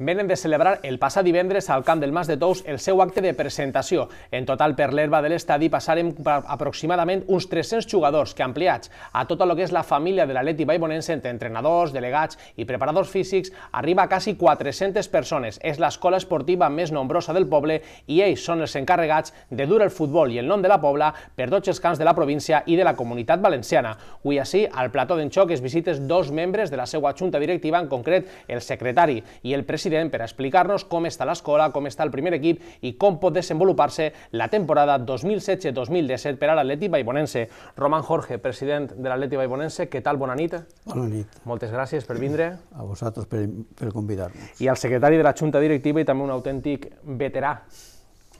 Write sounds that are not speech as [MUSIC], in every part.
venen de celebrar el passat divendres al Camp del Mas de Tous el seu acte de presentació. En total, per l'herba de l'estadi passarem aproximadament uns 300 jugadors que ampliats a tot el que és la família de l'Atleti Baibonense entre entrenadors, delegats i preparadors físics arriba a quasi 400 persones. És l'escola esportiva més nombrosa del poble i ells són els encarregats de dur el futbol i el nom de la Pobla per tots els camps de la província i de la comunitat valenciana. Avui així, al plató d'en Xoc es visites dos membres de la seva junta directiva, en concret el secretari i el president president per explicar-nos com està l'escola, com està el primer equip i com pot desenvolupar-se la temporada 2016-2017 per a l'Atleti Baibonense. Roman Jorge, president de l'Atleti Baibonense, què tal? Bona nit. Bona nit. Moltes gràcies per vindre. A vosaltres per, per convidar-nos. I al secretari de la Junta Directiva i també un autèntic veterà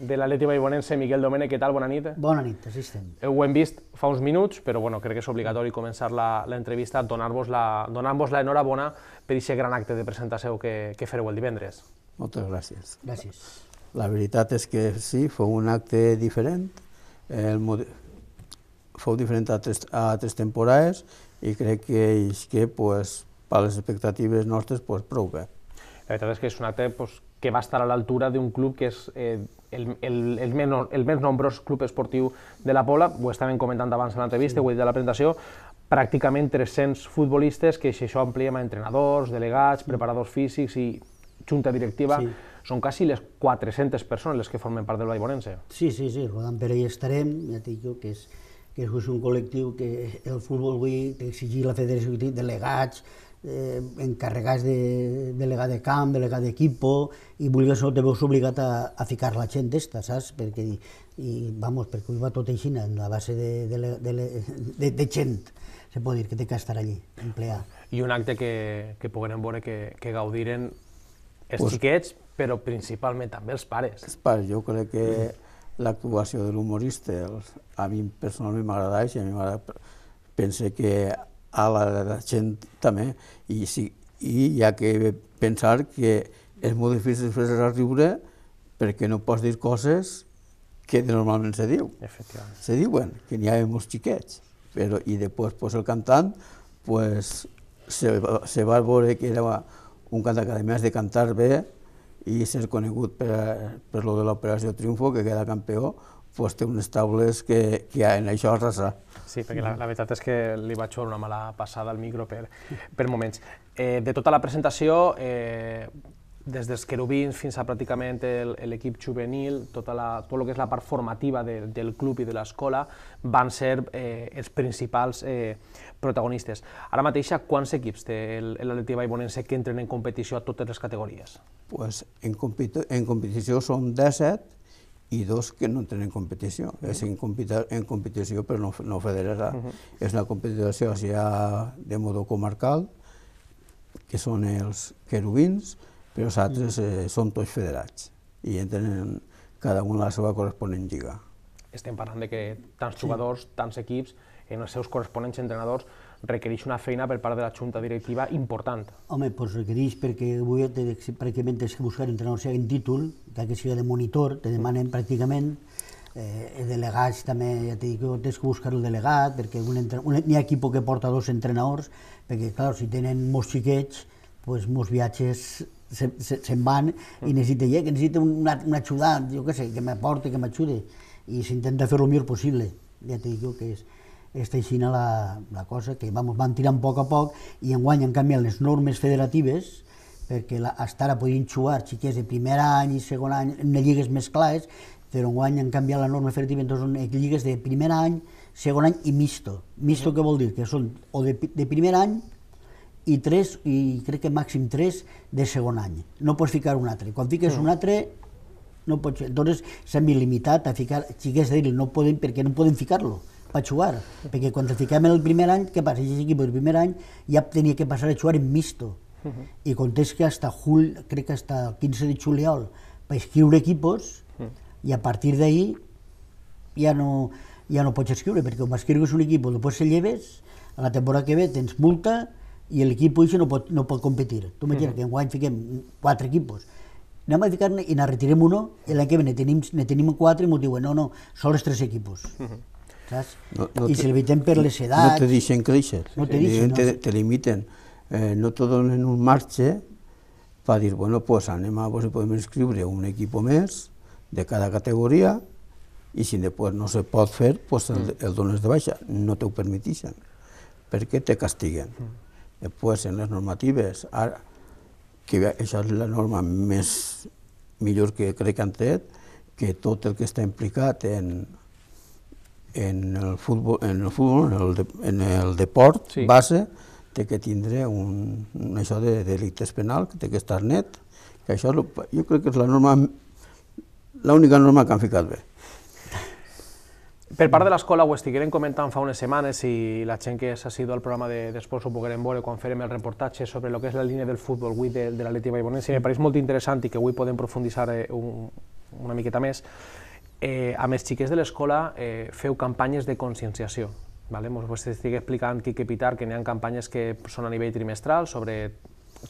de l'Atleti Baibonense, Miquel Domènec, què tal? Bona nit. Bona nit, estem. Ho hem vist fa uns minuts, però bueno, crec que és obligatori començar l'entrevista donant-vos la, donant l'enhorabona per aquest gran acte de presentació que, que fareu el divendres. Moltes gràcies. Gràcies. La veritat és que sí, fou un acte diferent, el, fou diferent a tres, a tres temporades i crec que, que pues, per les expectatives nostres pues, prou bé. La veritat és que és un acte pues, que va estar a l'altura d'un club que és eh, el, el, el, menor, el més nombrós club esportiu de la Pobla, ho estàvem comentant abans en l'entrevista, sí. ho he dit a la presentació, pràcticament 300 futbolistes, que si això ampliem a entrenadors, delegats, preparadors físics i junta directiva, sí. són quasi les 400 persones les que formen part del Vallbonense. Sí, sí, sí, rodant per ahí estarem, ja et dic jo que és, que és un col·lectiu que el futbol avui exigir la federació, delegats, eh, encarregats de delegar de camp, delegar d'equipo, i vulguis o te veus obligat a, a ficar la gent d'esta, saps? Perquè, i, vamos, perquè ho va tot així, en la base de, de, de, de, de gent, se pot dir, que té que estar allí, emplear. I un acte que, que poguem veure que, que gaudiren els pues, xiquets, però principalment també els pares. Els pares, jo crec que l'actuació de l'humorista, a mi personalment m'agrada i a mi m'agrada, pense que a la gent també. I, sí, i hi ha que pensar que és molt difícil fer-se riure perquè no pots dir coses que normalment se diu. Efectivament. Se diuen, que n'hi ha molts xiquets. Però, I després pues, el cantant pues, se, se va veure que era un cantant que a més de cantar bé i ser conegut per, per lo de l'operació Triunfo, que queda campió, pues, té unes taules que, que en això arrasar. Sí, perquè la, la veritat és que li vaig veure una mala passada al micro per, per moments. Eh, de tota la presentació, eh, des dels querubins fins a pràcticament l'equip juvenil, tota la, tot el que és la part formativa de, del club i de l'escola, van ser eh, els principals eh, protagonistes. Ara mateix, quants equips té l'Atleti Baibonense que entren en competició a totes les categories? Pues en, competi en competició som 17, i dos que no entren en competició. Mm És en, en competició però no, no federada. És una competició o sigui, de modo comarcal, que són els querubins, però els altres eh, són tots federats i entren en cada un a la seva corresponent lliga. Estem parlant de que tants sí. jugadors, tants equips, en els seus corresponents entrenadors, requereix una feina per part de la Junta Directiva important. Home, doncs requereix perquè avui pràcticament tens que buscar entrenadors que siguin títol, que sigui de monitor, te demanen pràcticament eh, delegats també, ja t'he dit que tens que buscar el delegat, perquè un, un, hi ha equip que porta dos entrenadors, perquè, clar, si tenen molts xiquets, pues, molts viatges se'n se, se van i necessita, ja, que necessita un, un ajudant, jo què sé, que m'aporti, que m'ajudi, i s'intenta fer el millor possible, ja t'he dit que és està així la, la cosa, que vamos, van tirant a poc a poc i enguany han canviat les normes federatives perquè la, fins ara podien jugar xiquets de primer any i segon any en lligues més clares, però guany han canviat la norma federativa, doncs són lligues de primer any, segon any i misto. Misto què vol dir? Que són o de, de primer any i tres, i crec que màxim tres, de segon any. No pots ficar un altre. Quan fiques mm. un altre, no pots... Entonces s'han limitat a ficar xiquets de dir no poden, perquè no poden ficar-lo a jugar, perquè quan fiquem el primer any, què passa? Aquest equip el primer any ja tenia que passar a jugar en misto, uh -huh. i comptes que hasta jul, crec que hasta el 15 de juliol, per escriure equipos, uh -huh. i a partir d'ahir ja no, ja no pots escriure, perquè quan escrius un equip, després se lleves, a la temporada que ve tens multa i l'equip això no pot, no pot competir. Tu m'imagines uh -huh. que enguany fiquem quatre equipos, anem a ficar-ne i n'arretirem uno, i l'any que ve ne tenim, ne tenim quatre i m'ho diuen, no, no, són els tres equipos. Uh -huh saps? No, no I si l'evitem per les edats... No te deixen créixer, no te, deixen, no. te, te limiten, eh, no te donen un marge per dir, bueno, pues anem a veure si podem inscriure un equip més de cada categoria i si després no se pot fer, pues el, mm. el dones de baixa. No t'ho permetixen, perquè te castiguen. Mm. Després, en les normatives, ara, que això és la norma més millor que crec que han tret, que tot el que està implicat en en el futbol, en el, futbol, en el, de, en el deport sí. base, té que tindre un, un això de delictes penal, que té que estar net, que això jo crec que és la norma, l'única norma que han ficat bé. Per part de l'escola ho estigueren comentant fa unes setmanes i la gent que s'ha sigut al programa de d'Esports ho poguerem veure quan farem el reportatge sobre el que és la línia del futbol avui de, de l'Atleti Baibonense. Me pareix molt interessant i que avui podem profunditzar eh, un, una miqueta més eh, amb els xiquets de l'escola eh, feu campanyes de conscienciació. Vale? Us estic explicant, que Pitar, que hi ha campanyes que són a nivell trimestral sobre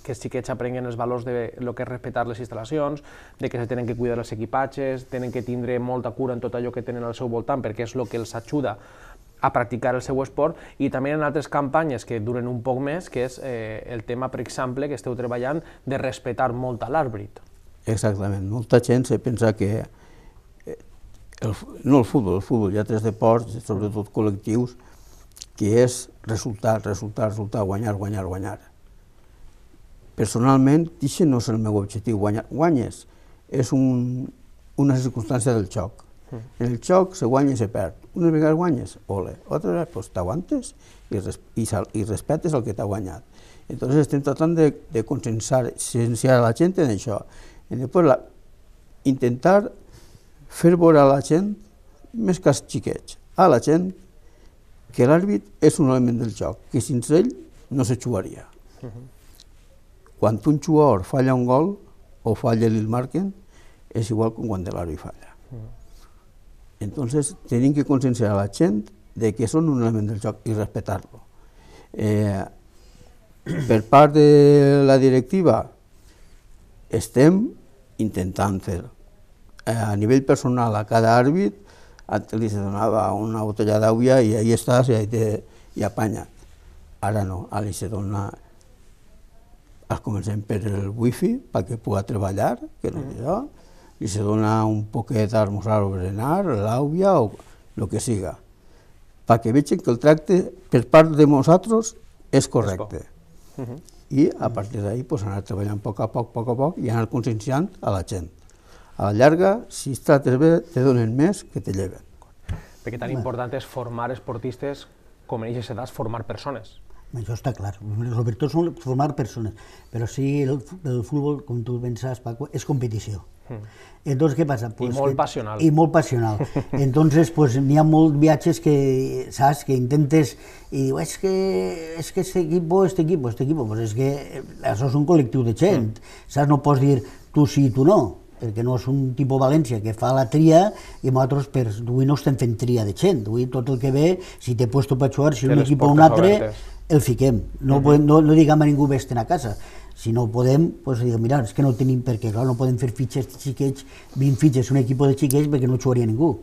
que els xiquets aprenguin els valors de lo que és respectar les instal·lacions, de que se tenen que cuidar els equipatges, tenen que tindre molta cura en tot allò que tenen al seu voltant perquè és el que els ajuda a practicar el seu esport i també en altres campanyes que duren un poc més, que és eh, el tema, per exemple, que esteu treballant de respectar molt a l'àrbit. Exactament, molta gent se pensa que el, no el futbol, el futbol, hi ha tres deports, sobretot col·lectius, que és resultar, resultar, resultar, guanyar, guanyar, guanyar. Personalment, això no és el meu objectiu, guanyar. Guanyes és un, una circumstància del xoc. Mm. En el xoc se guanya i se perd. Unes vegades guanyes, ole, altres vegades pues, t'aguantes i, res, i, i el que t'ha guanyat. Entonces estem tratant de, de consensar, la gent en això. I després la, intentar fer veure a la gent, més que els xiquets, a la gent, que l'àrbit és un element del joc, que sense ell no se jugaria. Uh -huh. Quan un jugador falla un gol o falla el marquen, és igual com quan l'àrbit falla. Uh -huh. Entonces, tenim que conscienciar a la gent de que són un element del joc i respectar-lo. Eh, per part de la directiva, estem intentant fer-ho Eh, a nivell personal a cada àrbit, li se donava una botella d'àvia i ahí estàs i, ahí te, i apanya't. Ara no, ara li se dona es comencem per el wifi perquè pugui treballar, que no mm. és això, i se dona un poquet a o berenar, l'àvia o el que siga, perquè vegin que el tracte per part de nosaltres és correcte. Mhm. I a partir d'ahir pues, anar treballant a poc a poc, a poc a poc i anar conscienciant a la gent a la llarga, si tractes bé, te donen més que te lleven. Perquè tan important és formar esportistes com en aquestes edats formar persones. Això està clar. Els obertors són formar persones, però sí el, el futbol, com tu ben Paco, és competició. Mm. Entonces, què passa? Pues I molt que, passional. I molt passional. [LAUGHS] Entonces, pues, n'hi ha molts viatges que, saps, que intentes i diu, és es que, és es que este equipo, este equipo, este equipo, pues és es que eh, això és un col·lectiu de gent, mm. saps? No pots dir tu sí i tu no perquè no és un tipus València que fa la tria i nosaltres per avui no estem fent tria de gent, avui tot el que ve, si té puesto per jugar, si un equip o un altre, obertes. el fiquem, no, mm -hmm. podem, no, no diguem a ningú que estem a casa, si no podem, pues, diguem, mira, és que no tenim perquè, clar, no podem fer fitxes de xiquets, 20 fitxes, un equip de xiquets perquè no jugaria ningú,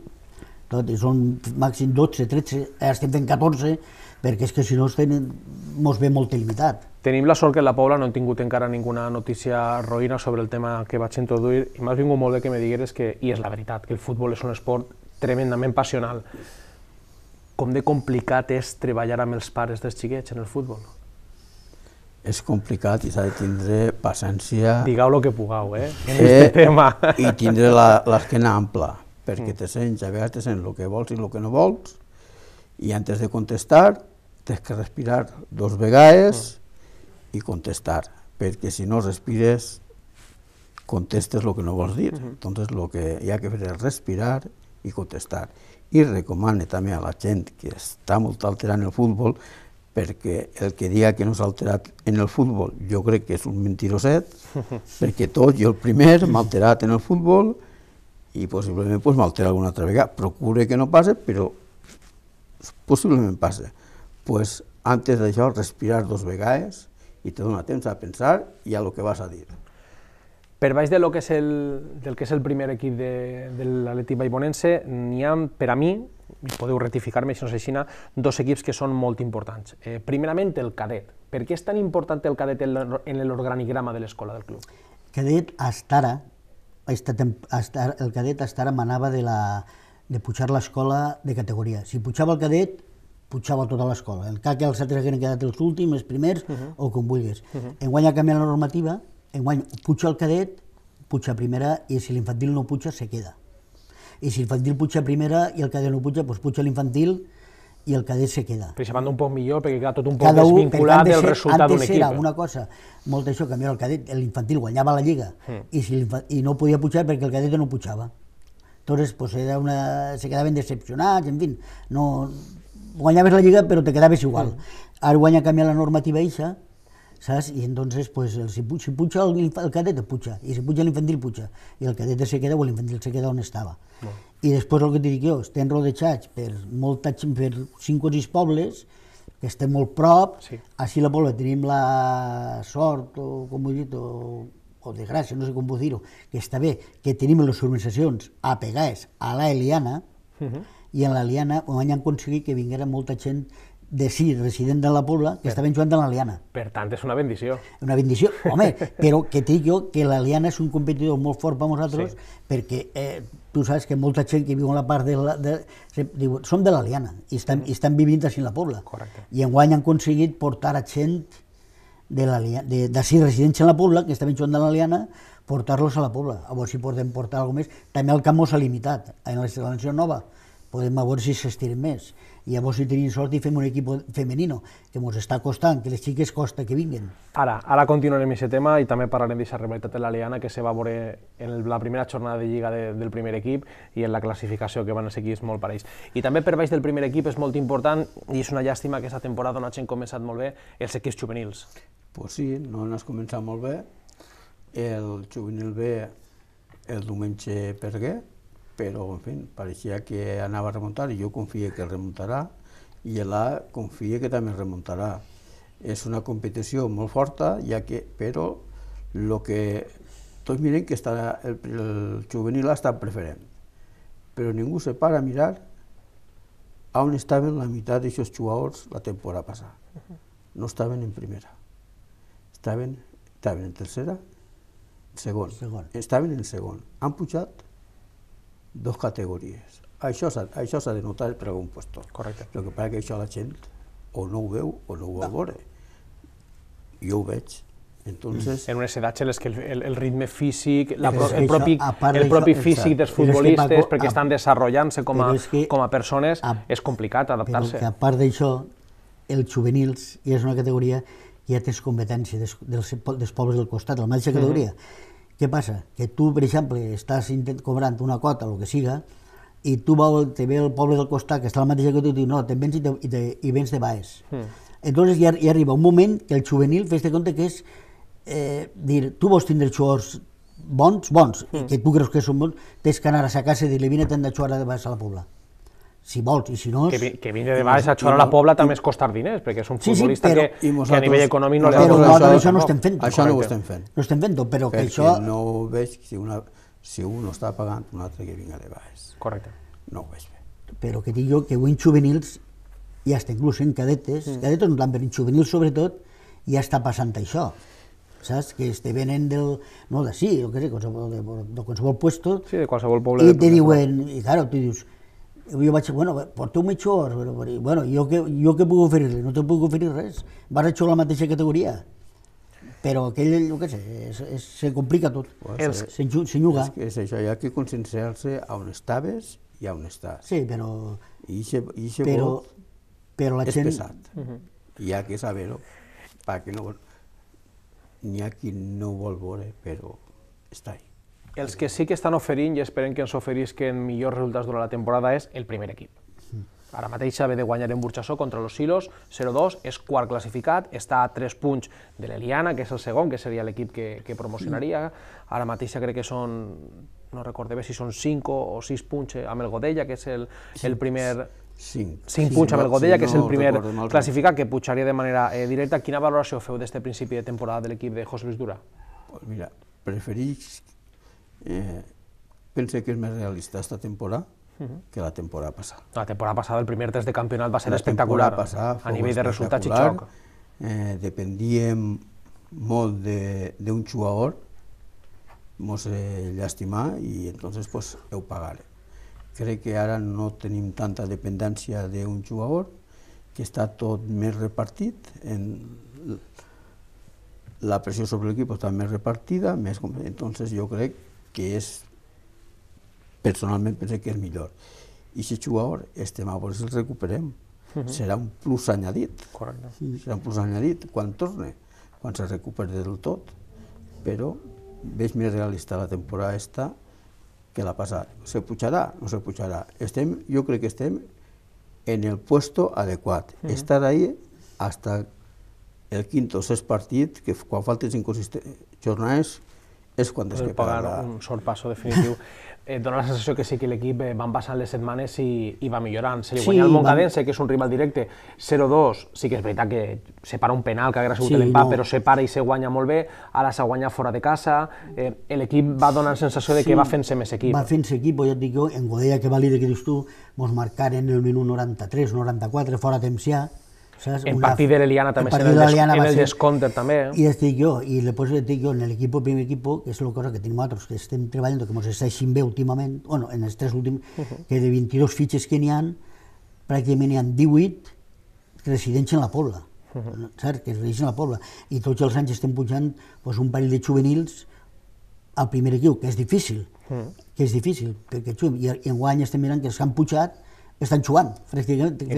tot, són màxim 12, 13, estem fent 14, perquè és que si no ens ve molt limitat. Tenim la sort que la Pobla no hem tingut encara ninguna notícia roïna sobre el tema que vaig introduir i m'has vingut molt bé que me digueres que, i és la veritat, que el futbol és un esport tremendament passional. Com de complicat és treballar amb els pares dels xiquets en el futbol? És complicat i s'ha de tindre paciència... Digueu lo que pugueu, eh? En aquest tema. I tindre [LAUGHS] l'esquena ampla, perquè mm. te sents, a vegades te sents el que vols i el que no vols, i antes de contestar tens que respirar dos vegades mm. i contestar, perquè si no respires contestes el que no vols dir. Mm-hmm. Entonces, el que hi ha que fer és respirar i contestar. I recomane també a la gent que està molt alterant el futbol, perquè el que diga que no s'ha alterat en el futbol, jo crec que és un mentiroset, [LAUGHS] perquè tot, jo el primer, m'ha alterat en el futbol, i possiblement pues, m'altera alguna altra vegada. Procure que no passe, però possiblement passe pues, antes d'això respirar dos vegades i te dona temps a pensar i a lo que vas a dir. Per baix de lo que és el, del que és el primer equip de, de l'Atleti Baibonense, n'hi ha, per a mi, i podeu rectificar-me si no és així, dos equips que són molt importants. Eh, primerament, el cadet. Per què és tan important el cadet en l'organigrama de l'escola del club? Cadet estarà, ara, hasta, el cadet estarà manava de, la, de pujar l'escola de categoria. Si pujava el cadet, pujava tota l'escola. El CAC i els altres havien quedat els últims, els primers, uh mhm. -huh. o com vulguis. Uh mhm. -huh. Enguany ha canviat la normativa, enguany puja el cadet, a primera, i si l'infantil no puja, se queda. I si l'infantil a primera i el cadet no puja, doncs puja l'infantil i el cadet se queda. manda un poc millor, perquè queda tot un poc Cada desvinculat del resultat d'un equip. era una cosa, molt això, canviar el cadet, l'infantil guanyava la lliga, -huh. Hmm. i, si i no podia pujar perquè el cadet no pujava. Entonces, pues, era una, se quedaven decepcionats, en fi, no, guanyaves la Lliga però te quedaves igual. Mm. Ara guanya canviar la normativa eixa, saps? I entonces, pues, el, si, puja, si puja el, el cadet, puja, i si puja l'infantil, puja, i el cadet se queda o l'infantil se queda on estava. Mm. I després el que et dic jo, estem rodejats per, molta, per cinc o sis pobles, que estem molt prop, sí. així la pobla tenim la sort, o com ho he dit, o, o gràcia, no sé com ho dir-ho, que està bé, que tenim les a apegades a la Eliana, mm -hmm i en l'Aliana un han aconseguit que vinguera molta gent de sí, resident de la Pobla, que per, estaven jugant a l'Aliana. Per tant, és una bendició. Una bendició, home, [LAUGHS] però que dic jo que l'Aliana és un competidor molt fort per nosaltres, sí. perquè eh, tu saps que molta gent que viu a la part de la... De, se, diu, som de l'Aliana, i, estem, mm. i estan vivint així la Pobla. Correcte. I enguany han aconseguit portar a gent de, de, de sí, residents en la Pobla, que estaven jugant de l'Aliana, portar-los a la Pobla. A veure si podem portar alguna més. També el camp s'ha limitat, en la instal·lació nova, podem a veure si s'estiren més. I llavors, si tenim sort, i fem un equip femenino, que ens està costant, que les xiques costa que vinguin. Ara, ara continuarem aquest tema i també parlarem d'aquesta rivalitat de l'Aliana que se va veure en la primera jornada de Lliga de, del primer equip i en la classificació que van seguir és molt parells. I també per baix del primer equip és molt important i és una llàstima que aquesta temporada no hagin començat molt bé els equips juvenils. Pues sí, no han començat molt bé. El juvenil B el diumenge pergué, pero en fin, parecía que anaba a remontar y yo confia que remuntarà i l'A confia que també remuntarà. És una competició molt forta, ja que, però lo que, tots miren que està, el, el juvenil està preferent, però ningú se para a mirar on estaven la meitat d'aquests jugadors la temporada passada. No estaven en primera, estaven, estaven en tercera, segon. segon. Estaven en segon. Han pujat dos categories. Això s'ha de notar per algun lloc. Correcte. El que passa que això la gent o no ho veu o no ho vol veure. Jo ho veig. Entonces, en unes edats en les que el, el, el ritme físic, la, pro, el, propi, això, el propi això, físic dels futbolistes, que perquè estan desenvolupant-se com, a, que, com a persones, a, és complicat adaptar-se. Però que a part d'això, els juvenils ja és una categoria ja tens competència dels, dels, dels pobles del costat, la mateixa mm-hmm. categoria. Mm -hmm què passa? Que tu, per exemple, estàs cobrant una cota, el que siga, i tu vol, te ve el poble del costat, que està la mateixa que tu, i diu, no, te vens i, te, i, te, i vens de baix. Mm. Entonces ja, ja arriba un moment que el juvenil, fes de compte que és eh, dir, tu vols tindre jugadors bons, bons, mm. que tu creus que són bons, tens que anar a sa casa i dir-li, vine, t'hem de jugar a baix a la pobla. Mm si vols, i si no... Que, que vindre de baix a xorar la Pobla també és costar diners, perquè és un futbolista sí, sí, però, que, que a nivell econòmic no li ha Però no, això, això no estem fent. Això correcte. no ho estem fent. No estem fent, però perquè que això... no veig si, una, si un no està pagant, un altre que vinga de baix. Correcte. No ho veig bé. Però que dic jo que avui en juvenils, i hasta inclús en cadetes, mm. cadetes no tant, venit juvenil juvenils sobretot, ja està passant això saps? Que este venen del, no d'ací, sí, o que sé, qualsevol, de, de qualsevol puesto, sí, de qualsevol poble i te diuen, i claro, tu dius, jo vaig dir, bueno, porteu mitjors, però, bueno, jo què, jo què puc oferir-li? No te puc oferir res. Vas a la mateixa categoria. Però aquell, jo què sé, és, és, se complica tot, Els, eh, se, se lluga. És, és això, hi ha que conscienciar-se a on estaves i a on estàs. Sí, però... I ixe, ixe però, però la és gent... pesat. Uh -huh. Hi ha que saber-ho, perquè no... N'hi ha qui no ho vol veure, però està ahí. Els que sí que estan oferint i esperem que ens oferisquen millors resultats durant la temporada és el primer equip. Ara mateix ve de guanyar en Burxassó contra los Silos, 0-2, és quart classificat, està a 3 punts de l'Eliana, que és el segon, que seria l'equip que, que promocionaria. Ara mateix crec que són no recorde bé si són 5 o 6 punts eh, amb el Godella, que és el, el primer 5. 5 punts amb el Godella, que és el primer classificat, que pujaria de manera eh, directa. Quina valoració feu d'este principi de temporada de l'equip de José Luis Dura? Pues mira, preferís eh, pense que és més realista esta temporada mhm. que la temporada passada. La temporada passada, el primer test de campionat va ser la espectacular. Passada, a nivell de resultats i xoc. Eh, dependíem molt d'un jugador, mos eh, llàstima i entonces pues, heu pagat. Crec que ara no tenim tanta dependència d'un jugador, que està tot més repartit, en la pressió sobre l'equip està més repartida, més... entonces jo crec que és, personalment pense que és millor. I si jugador, este mà veure el recuperem. Uh -huh. Serà un plus añadit. Correcte. Sí. Serà un plus añadit quan torne, quan se recuperi del tot. Però veig més realista la temporada esta que la passada. Se pujarà? No se pujarà. Estem, jo crec que estem en el puesto adequat. Uh -huh. Estar ahí hasta el quinto o sexto partit, que quan falten cinc jornades és quan es Poden la... un sorpasso definitiu. [LAUGHS] eh, dona la sensació que sí que l'equip eh, van passant les setmanes i, i va millorant. Se li sí, el Montcadense, van... que és un rival directe, 0-2, sí que és veritat que separa un penal que hauria sigut sí, l'empat, no. però separa i se guanya molt bé, ara se guanya fora de casa, eh, l'equip va la sensació de que va fent-se més equip. Va fent-se equip, ja et dic jo, en Godella, que valida que dius tu, mos marcaren el minut 93, 94, fora temps ja, ¿sabes? En una... partido de Leliana también en, el, en el descounter también. Y estic jo, i puedo decir jo en l'equip, primer equip, que és la cosa que tenemos otros, que estem treballant, que ens està eixint B últimament, bueno, en els tres últims, uh -huh. que de 22 fiches que n'hi ha, prácticamente n'hi ha 18 que residen en la Pobla, uh -huh. cert, que residen a la Pobla, i tots els anys estem pujant pues, un parell de juvenils al primer equip, que és difícil, uh -huh. que és difícil, que, que xum, i, en enguany estem mirant que s'han pujat estan jugant. Des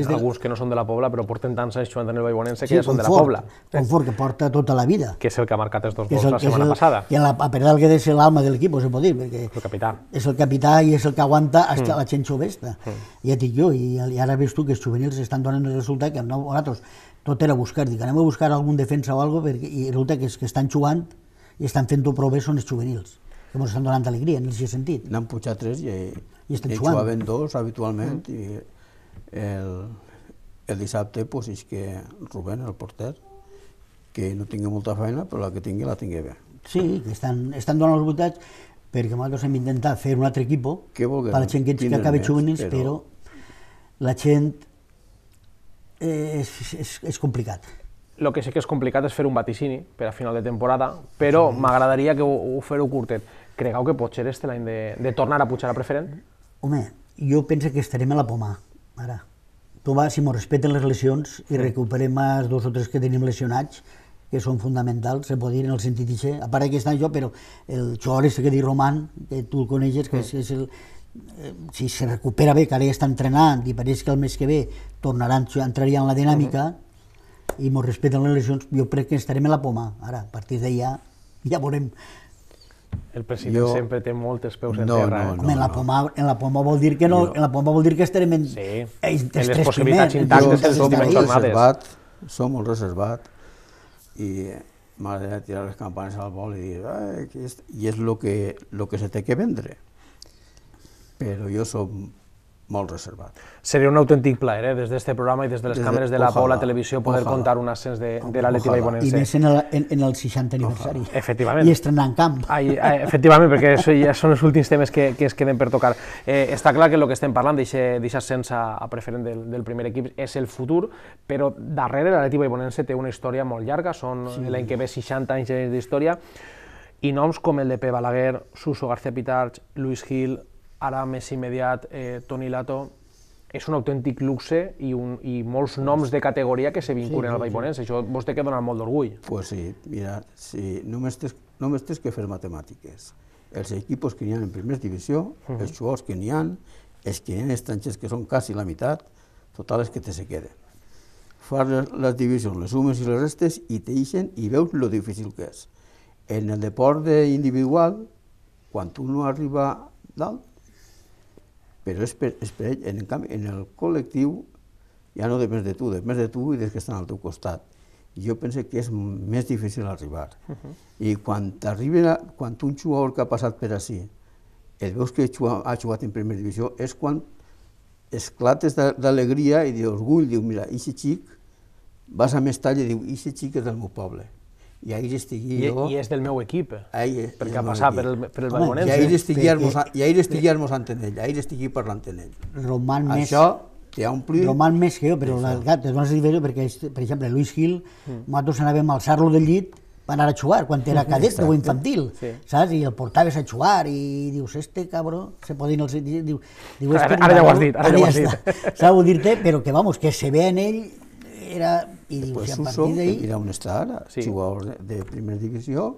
de... Alguns que no són de la Pobla, però porten tants anys jugant en el Baibonense que sí, ja són de la Pobla. Confort, que porta tota la vida. Que és el que ha marcat els dos gols el, la setmana el, passada. I la, a perdre el que ser l'alma de l'equip, se pot dir, perquè el capità. és el capità i és el que aguanta hasta mm. la gent jovesta. Mm. Ja et dic jo, i, i ara veus tu que els juvenils estan donant el resultat que no, nosaltres tot era buscar, dic, anem a buscar algun defensa o alguna cosa, perquè, i resulta que és, que estan jugant i estan fent-ho prou bé són els juvenils que ens estan donant alegria en el seu sentit. N'han pujat tres i, I, estem i jugaven dos habitualment mm. i el, el dissabte pues, és que Rubén, el porter, que no tingui molta feina, però la que tingui la tingui bé. Sí, que estan, estan donant els votats perquè nosaltres hem intentat fer un altre equip per la gent que, que acaba juvenils, però... però la gent eh, és, és, és complicat. El que sé que és complicat és fer un vaticini per a final de temporada, però m'agradaria que ho, ho fer-ho curtet. Cregueu que ser este l'any de, de tornar a pujar a preferent? Home, jo penso que estarem a la poma, ara. Tu vas, si m'ho respeten les lesions i recuperem els dos o tres que tenim lesionats, que són fonamentals, se pot dir en el sentit ixe, a part que any jo, però el xor és que di Roman, que tu el coneixes, que és, és el, eh, si se recupera bé, que ara ja està entrenant i pareix que el mes que ve tornarà, entraria en la dinàmica, uh mhm. -huh i mos respeten les lesions, jo crec que estarem a la poma. Ara, a partir d'allà, ja veurem. El president jo... sempre té moltes peus en no, terra. No, eh? no, Home, en, la poma, en la poma vol dir que no, jo... en la poma vol dir que estarem en, sí. en, en les, les possibilitats intactes les últimes jornades. Som molt reservat i m'agradaria tirar les campanes al vol i dir i és, i és lo que, lo que se té que vendre. Però jo som molt reservat. Seria un autèntic plaer, eh, des d'aquest programa i des de les des càmeres de, la Pau, la televisió, poder contar un ascens de, de l'Atleti Baibonense. I més en el, en, en el 60 aniversari. Efectivament. I en camp. Ai, ai, efectivament, perquè això ja són els últims temes que, que es queden per tocar. Eh, està clar que el que estem parlant d'aquest ascens a, a preferent del, del primer equip és el futur, però darrere l'Atleti Baibonense té una història molt llarga, són sí. l'any que ve 60 anys d'història, i noms com el de Pep Balaguer, Suso García Pitarch, Luis Gil, ara més immediat eh, Toni Lato és un autèntic luxe i, un, i molts noms de categoria que se vinculen sí, sí, al Vallbonense. Sí. Això vos té que donar molt d'orgull. Pues sí, mira, sí, només, tens, només tens que fer matemàtiques. Els equipos que n'hi ha en primera divisió, uh -huh. els jugadors que n'hi ha, els que n'hi ha estrangers que són quasi la meitat, total és que te se queden. Fas les, les divisions, les sumes i les restes, i t'eixen i veus lo difícil que és. En el deport de individual, quan tu no arriba dalt, però és per, és per ell. En, canvi, en el col·lectiu ja no depèn de tu, depèn de tu i dels que estan al teu costat. I jo penso que és més difícil arribar. Uh mhm. -huh. I quan, arriben a, quan un jugador que ha passat per així el veus que ha jugat en primera divisió, és quan esclates d'alegria i d'orgull, diu, mira, aquest xic, vas a tall i diu, aquest xic és del meu poble i ahir estigui I, jo... I és del meu equip, eh? ahir, perquè ha passat per el, per el Home, I ahir estigui, i ahir estigui almoçant en ell, ahir estigui parlant en ell. Roman més... Això t'hi ha omplit... Roman més que jo, però el gat, es van servir perquè, per exemple, Luis Gil, mm. mm. nosaltres anàvem a alçar-lo del llit per anar a jugar quan era [LAUGHS] cadet o infantil, sí. saps? I el portaves a jugar i dius, este cabró, se poden els... Diu, diu, ara, ara, ja ho has dit, ara, ja ho has dit. Saps dir-te, però que, vamos, que se ve en ell era, y digo, pues, a partir Suso, de ahí... Que mira sí. jugador de, de primera división,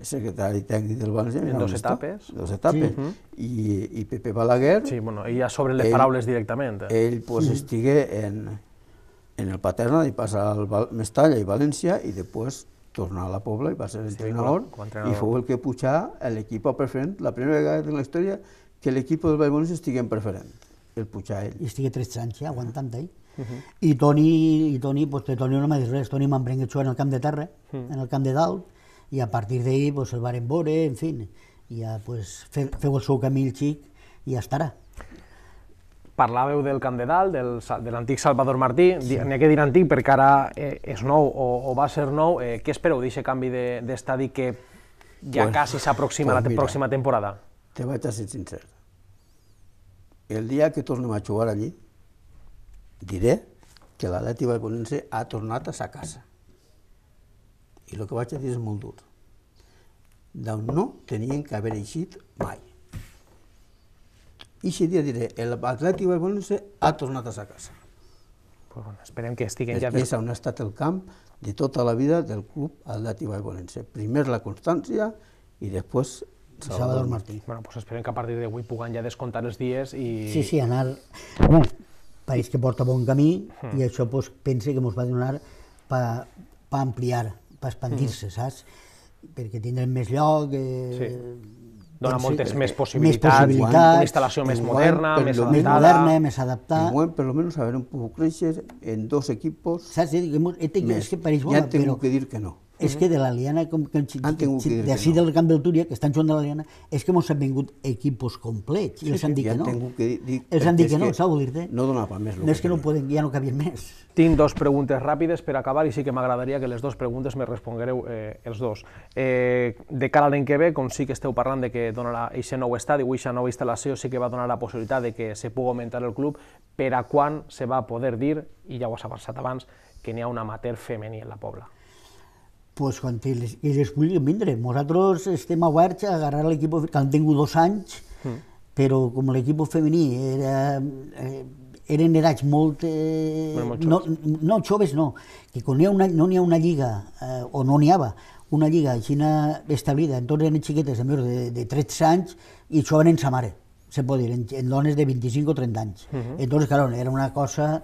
secretari tècnic del València. En dos etapes. Dos etapes. Sí. Uh-huh. I, I Pepe Balaguer... Sí, bueno, i ja sobre les ell, paraules directament. Eh? Ell pues, sí. estigué en, en el Paterna i passa al Mestalla i València i després tornar a la Pobla i va ser entrenador, sí, entrenador. i fou el que pujà l'equip a preferent, la primera vegada en la història que l'equip del Vallbonís estigui en preferent el Pujael. I estigui 13 anys ja eh, aguantant ahí. Eh? Uh -huh. I Toni, i Toni, pues, de Toni no m'ha dit res, Toni m'emprenc jugar en el camp de terra, uh -huh. en el camp de dalt, i a partir d'ahir pues, el varen veure, en fi, ja pues, fe, feu el seu camí el xic i ja estarà. Parlàveu del Camp de Dalt, del, de l'antic Salvador Martí, sí. n'hi ha que dir antic perquè ara eh, és nou o, o va ser nou. Eh, què espereu d'aquest canvi d'estadi de, que ja pues, quasi s'aproxima pues, la la mira, pròxima temporada? Te vaig a ser sincer el dia que tornem a jugar allí, diré que l'Atleti Valponense ha tornat a sa casa. I el que vaig dir és molt dur. D'on no tenien que haver eixit mai. I aquest dia diré, l'Atleti Valponense ha tornat a sa casa. Pues bueno, esperem que estiguen ja... És on ha estat el camp de tota la vida del club Atleti Valponense. Primer la constància i després Salvador, Martín. Bueno, pues esperen que a partir de puguen ya descontar los días y... Sí, sí, anar... París que porta bon camí y hmm. eso pues, pensé que nos va a ayudar para ampliar, para expandirse, hmm. ¿sabes? Porque tiene el mes log eh, Sí. Dona moltes más eh, una instalación más moderna, más adaptada. Bueno, pero lo menos a ver un poco crecer en dos equipos. Ya tengo que decir que no. és que de l'Aliana, com que, han tingut que d'ací no. del Camp del Túria, que estan jugant de l'Aliana, és que mos han vingut equipos complets, i els han dit que no. Que dir, els han dit que no, saps dir-te? No donava més. No és que no poden, ja no cabien més. Tinc dos preguntes ràpides per acabar i sí que m'agradaria que les dues preguntes me responguereu eh, els dos. Eh, de cara a l'any que ve, com sí que esteu parlant de que donarà aquest nou estadi o eixa nova instal·lació, sí que va donar la possibilitat de que se pugui augmentar el club, per a quan se va poder dir, i ja ho has avançat abans, que n'hi ha un amateur femení en la Pobla pues, quan i les, i les vulguin vindre. Nosaltres estem oberts a agarrar l'equip, que han tingut dos anys, mm. però com l'equip femení era, eh, eren edats molt... Eh, bueno, molt no, no, joves no, que quan hi ha una, no n'hi ha una lliga, eh, o no n'hi havia, una lliga aixina establida, tots eren xiquetes més, de, de 13 anys i això en sa mare, se pot dir, en, en dones de 25 o 30 anys. Mm -hmm. Entonces, claro, era una cosa...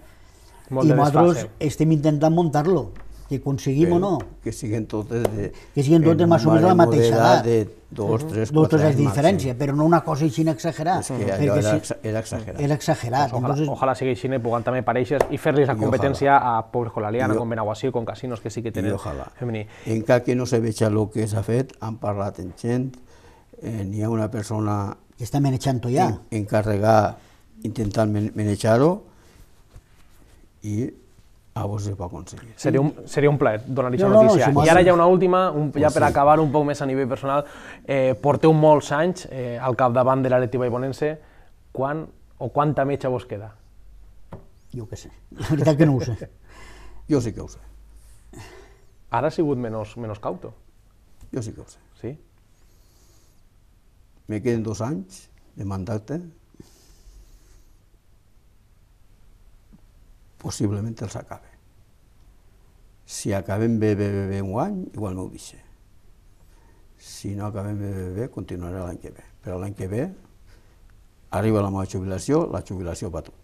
Molt I nosaltres estem intentant muntar-lo, que aconseguim o no. Que siguin totes de... Que siguin totes més o menys de la mateixa edat. De dos, tres, dos, anys diferència, màxim. però no una cosa així exagerada. És que allò era, era exagerat. Era exagerat. Pues, ojalà, entonces... ojalà sigui així, puguen també pareixes i fer-li la competència a Pobles con la Liana, com Benaguasil, com casinos que sí que tenen ojalà. femení. Encara que no se veja el que s'ha fet, han parlat en gent, eh, n'hi ha una persona... Que està menejant ho ja. encarregada, intentant manejar-ho, i a vos ho va aconseguir. Seria un, seria un plaer donar-hi no, notícia. No, no, I ara hi ha una última, un, ja per acabar un poc més a nivell personal. Eh, porteu molts anys eh, al capdavant de l'Areti Baibonense. Quan o quanta metja vos queda? Jo què sé. La veritat que no ho sé. [LAUGHS] jo sí que ho sé. Ara ha sigut menys, menys cauto. Jo sí que ho sé. Sí? Me queden dos anys de mandat eh? possiblement els acabe. Si acabem bé, bé, bé, bé un any, igual m'ho deixa. Si no acabem bé, bé, bé, continuaré l'any que ve. Però l'any que ve arriba la meva jubilació, la jubilació va tot.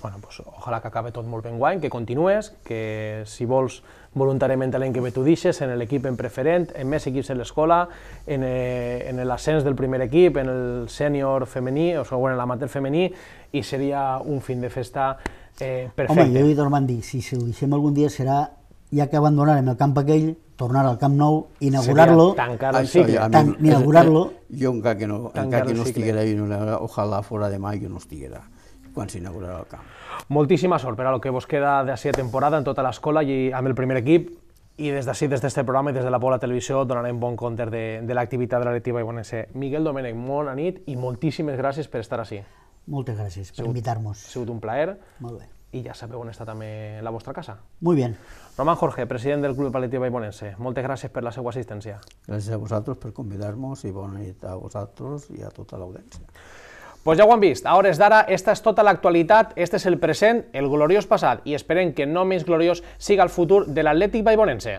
Bueno, pues, ojalà que acabe tot molt ben guany, que continues, que si vols voluntàriament l'any que ve tu deixes, en l'equip en preferent, en més equips en l'escola, en, eh, en l'ascens del primer equip, en el sènior femení, o sigui, en l'amater femení, i seria un fin de festa Eh, perfecte. Home, jo i Dormandi, si, si ho deixem algun dia serà, ja que abandonarem el camp aquell, tornar al Camp Nou, inaugurar-lo, inaugurar-lo. Jo encara que no, encara que no estiguera inaugurada, ojalà fora de mayo no estiguera quan s'inaugurarà el camp. Moltíssima sort per a lo que vos queda de a temporada en tota l'escola i amb el primer equip i des d'ací, des d'aquest programa i des de la Pobla Televisió donarem bon compte de, de l'activitat de relativa i bonesser. Miguel Domènech, bona nit i moltíssimes gràcies per estar ací. Moltes gràcies per invitar-nos. Ha sigut un plaer. Molt bé. I ja sabeu on està també la vostra casa. Molt bé. Roman Jorge, president del Club Paletí Baibonense, moltes gràcies per la seva assistència. Gràcies a vosaltres per convidar-nos i bona nit a vosaltres i a tota l'audiència. Pues ja ho han vist, a hores d'ara, esta és tota l'actualitat, este és el present, el gloriós passat, i esperem que no més gloriós siga el futur de l'Atlètic Baibonense.